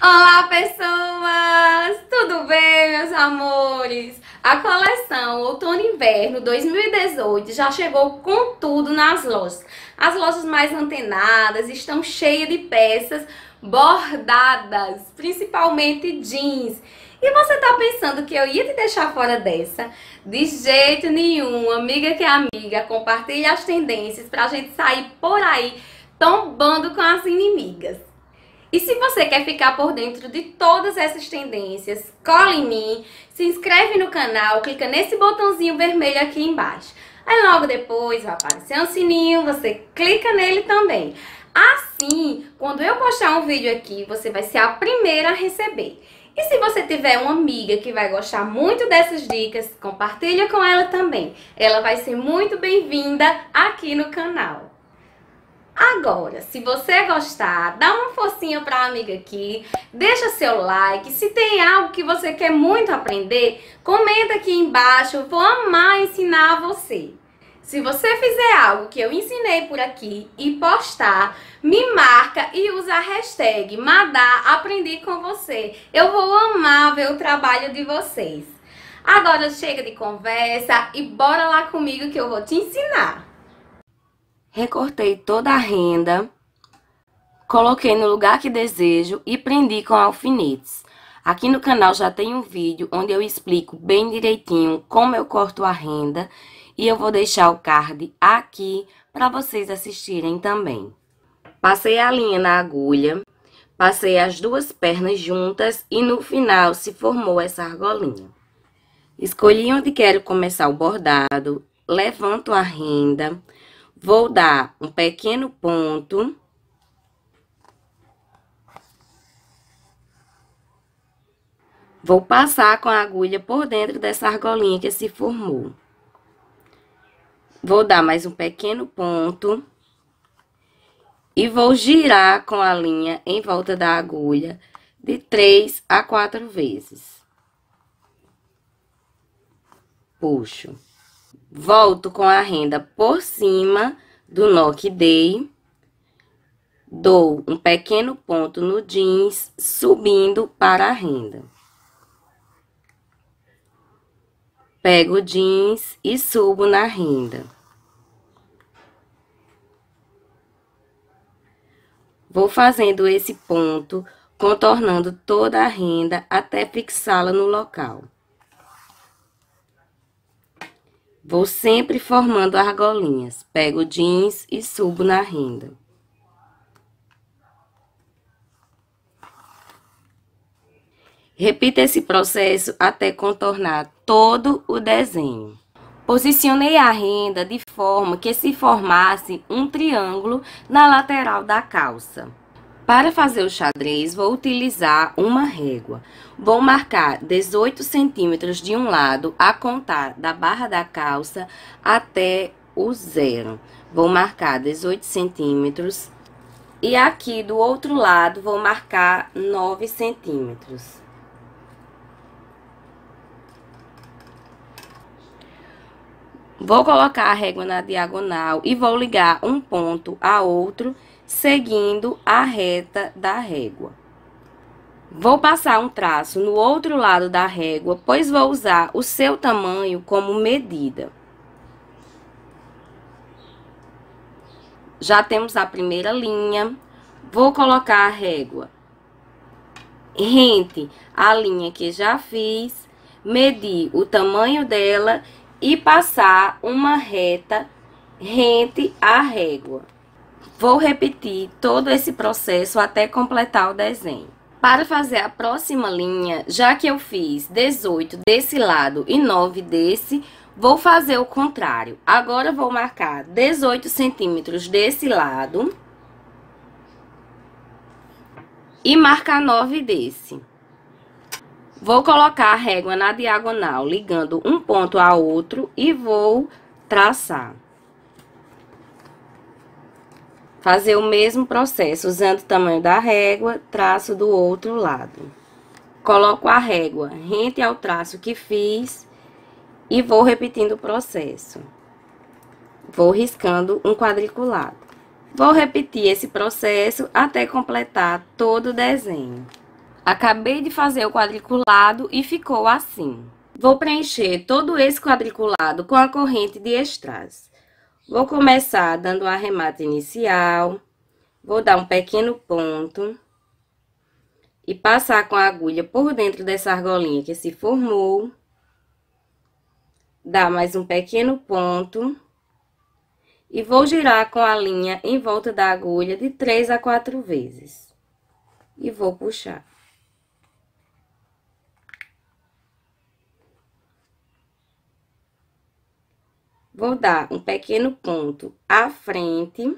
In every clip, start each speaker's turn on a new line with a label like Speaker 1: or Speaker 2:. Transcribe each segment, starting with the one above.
Speaker 1: Olá, pessoas! Tudo bem, meus amores? A coleção Outono e Inverno 2018 já chegou com tudo nas lojas. As lojas mais antenadas estão cheias de peças bordadas, principalmente jeans. E você tá pensando que eu ia te deixar fora dessa? De jeito nenhum, amiga que é amiga, compartilha as tendências pra gente sair por aí tombando com as inimigas. E se você quer ficar por dentro de todas essas tendências, cola em mim, se inscreve no canal, clica nesse botãozinho vermelho aqui embaixo. Aí logo depois vai aparecer um sininho, você clica nele também. Assim, quando eu postar um vídeo aqui, você vai ser a primeira a receber. E se você tiver uma amiga que vai gostar muito dessas dicas, compartilha com ela também. Ela vai ser muito bem-vinda aqui no canal. Agora, se você gostar, dá uma forcinha para a amiga aqui, deixa seu like. Se tem algo que você quer muito aprender, comenta aqui embaixo, vou amar ensinar a você. Se você fizer algo que eu ensinei por aqui e postar, me marca e usa a hashtag #madaraprendiComVocê. Eu vou amar ver o trabalho de vocês. Agora chega de conversa e bora lá comigo que eu vou te ensinar. Recortei toda a renda, coloquei no lugar que desejo e prendi com alfinetes. Aqui no canal já tem um vídeo onde eu explico bem direitinho como eu corto a renda e eu vou deixar o card aqui para vocês assistirem também. Passei a linha na agulha, passei as duas pernas juntas e no final se formou essa argolinha. Escolhi onde quero começar o bordado, levanto a renda, Vou dar um pequeno ponto. Vou passar com a agulha por dentro dessa argolinha que se formou. Vou dar mais um pequeno ponto. E vou girar com a linha em volta da agulha de três a quatro vezes. Puxo volto com a renda por cima do nó que dei, dou um pequeno ponto no jeans, subindo para a renda. Pego o jeans e subo na renda. Vou fazendo esse ponto, contornando toda a renda até fixá-la no local. Vou sempre formando argolinhas. Pego jeans e subo na renda. Repita esse processo até contornar todo o desenho. Posicionei a renda de forma que se formasse um triângulo na lateral da calça. Para fazer o xadrez, vou utilizar uma régua. Vou marcar 18 centímetros de um lado a contar da barra da calça até o zero. Vou marcar 18 centímetros e aqui do outro lado vou marcar 9 centímetros. Vou colocar a régua na diagonal e vou ligar um ponto a outro, seguindo a reta da régua. Vou passar um traço no outro lado da régua, pois vou usar o seu tamanho como medida. Já temos a primeira linha. Vou colocar a régua rente à linha que já fiz, medir o tamanho dela e passar uma reta rente à régua. Vou repetir todo esse processo até completar o desenho. Para fazer a próxima linha, já que eu fiz 18 desse lado e 9 desse, vou fazer o contrário. Agora, vou marcar 18 centímetros desse lado. E marcar 9 desse. Vou colocar a régua na diagonal, ligando um ponto a outro e vou traçar. Fazer o mesmo processo, usando o tamanho da régua, traço do outro lado. Coloco a régua rente ao traço que fiz e vou repetindo o processo. Vou riscando um quadriculado. Vou repetir esse processo até completar todo o desenho. Acabei de fazer o quadriculado e ficou assim. Vou preencher todo esse quadriculado com a corrente de strass. Vou começar dando um arremate inicial, vou dar um pequeno ponto e passar com a agulha por dentro dessa argolinha que se formou. Dar mais um pequeno ponto e vou girar com a linha em volta da agulha de três a quatro vezes. E vou puxar. Vou dar um pequeno ponto à frente.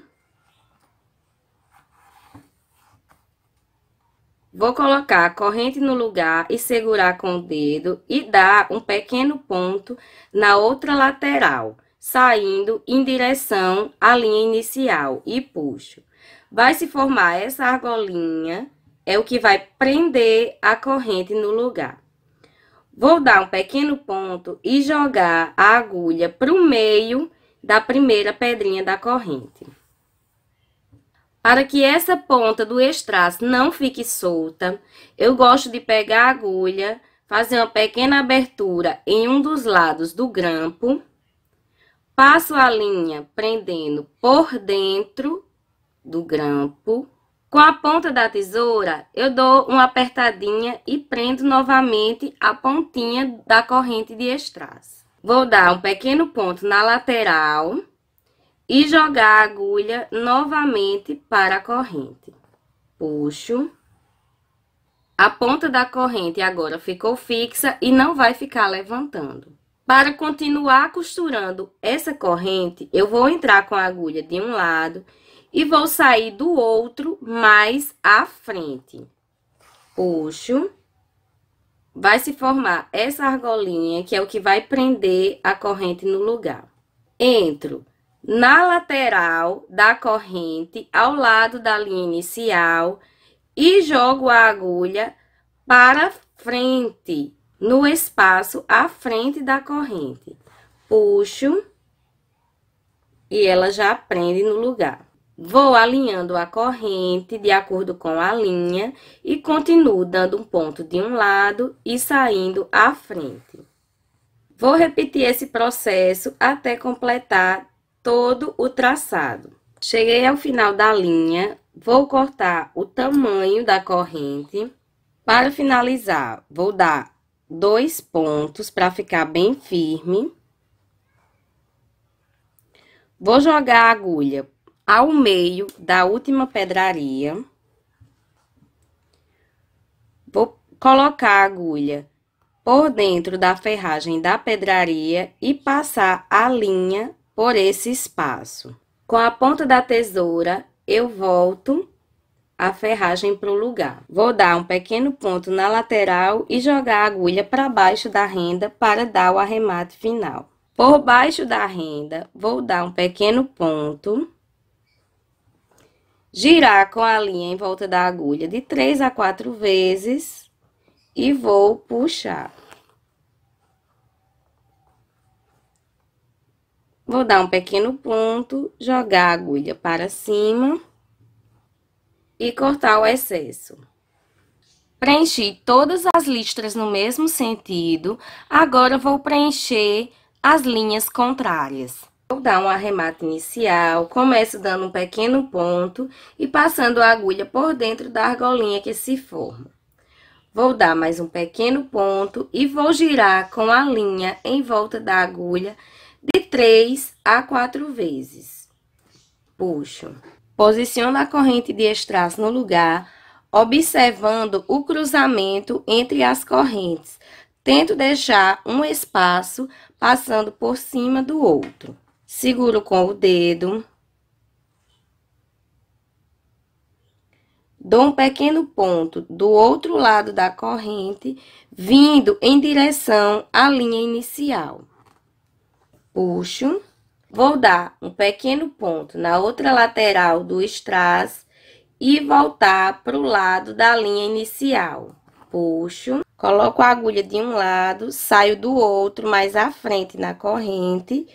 Speaker 1: Vou colocar a corrente no lugar e segurar com o dedo e dar um pequeno ponto na outra lateral, saindo em direção à linha inicial e puxo. Vai se formar essa argolinha, é o que vai prender a corrente no lugar. Vou dar um pequeno ponto e jogar a agulha para o meio da primeira pedrinha da corrente. Para que essa ponta do estraço não fique solta, eu gosto de pegar a agulha, fazer uma pequena abertura em um dos lados do grampo, passo a linha prendendo por dentro do grampo, com a ponta da tesoura, eu dou uma apertadinha e prendo novamente a pontinha da corrente de strass. Vou dar um pequeno ponto na lateral e jogar a agulha novamente para a corrente. Puxo. A ponta da corrente agora ficou fixa e não vai ficar levantando. Para continuar costurando essa corrente, eu vou entrar com a agulha de um lado e vou sair do outro mais à frente. Puxo. Vai se formar essa argolinha, que é o que vai prender a corrente no lugar. Entro na lateral da corrente, ao lado da linha inicial, e jogo a agulha para frente, no espaço à frente da corrente. Puxo e ela já prende no lugar. Vou alinhando a corrente de acordo com a linha e continuo dando um ponto de um lado e saindo à frente. Vou repetir esse processo até completar todo o traçado. Cheguei ao final da linha, vou cortar o tamanho da corrente. Para finalizar, vou dar dois pontos para ficar bem firme. Vou jogar a agulha ao meio da última pedraria. Vou colocar a agulha por dentro da ferragem da pedraria e passar a linha por esse espaço. Com a ponta da tesoura, eu volto a ferragem para o lugar. Vou dar um pequeno ponto na lateral e jogar a agulha para baixo da renda para dar o arremate final. Por baixo da renda, vou dar um pequeno ponto girar com a linha em volta da agulha de três a quatro vezes e vou puxar. Vou dar um pequeno ponto, jogar a agulha para cima e cortar o excesso. Preenchi todas as listras no mesmo sentido, agora vou preencher as linhas contrárias. Vou dar um arremate inicial, começo dando um pequeno ponto e passando a agulha por dentro da argolinha que se forma. Vou dar mais um pequeno ponto e vou girar com a linha em volta da agulha de 3 a 4 vezes. Puxo. Posiciono a corrente de estraço no lugar, observando o cruzamento entre as correntes. Tento deixar um espaço passando por cima do outro seguro com o dedo, dou um pequeno ponto do outro lado da corrente, vindo em direção à linha inicial. Puxo, vou dar um pequeno ponto na outra lateral do strass e voltar para o lado da linha inicial. Puxo, coloco a agulha de um lado, saio do outro mais à frente na corrente,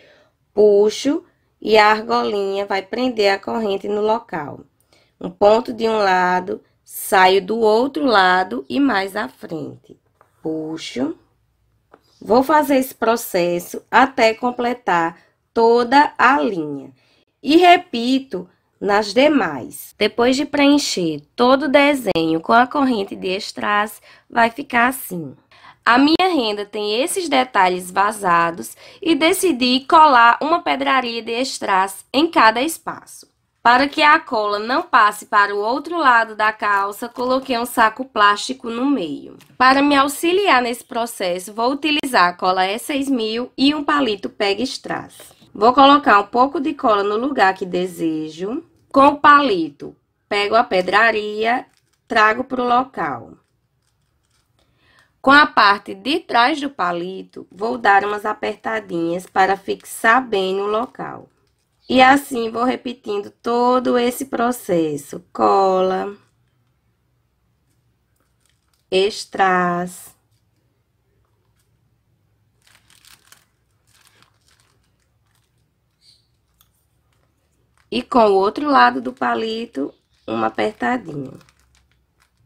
Speaker 1: puxo e a argolinha vai prender a corrente no local. Um ponto de um lado, saio do outro lado e mais à frente. Puxo. Vou fazer esse processo até completar toda a linha. E repito nas demais. Depois de preencher todo o desenho com a corrente de strass, vai ficar assim. A minha renda tem esses detalhes vazados e decidi colar uma pedraria de strass em cada espaço. Para que a cola não passe para o outro lado da calça, coloquei um saco plástico no meio. Para me auxiliar nesse processo, vou utilizar a cola E6000 e um palito peg strass. Vou colocar um pouco de cola no lugar que desejo. Com o palito, pego a pedraria, trago para o local. Com a parte de trás do palito, vou dar umas apertadinhas para fixar bem no local. E assim vou repetindo todo esse processo. Cola, extraz, e com o outro lado do palito, uma apertadinha.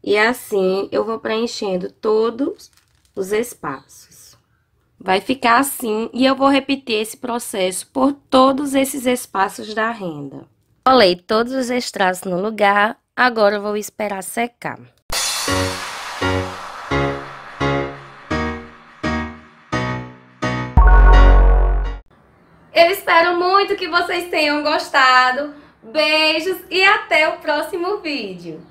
Speaker 1: E assim, eu vou preenchendo todos os espaços. Vai ficar assim e eu vou repetir esse processo por todos esses espaços da renda. Colei todos os extratos no lugar, agora eu vou esperar secar. Eu espero muito que vocês tenham gostado. Beijos e até o próximo vídeo.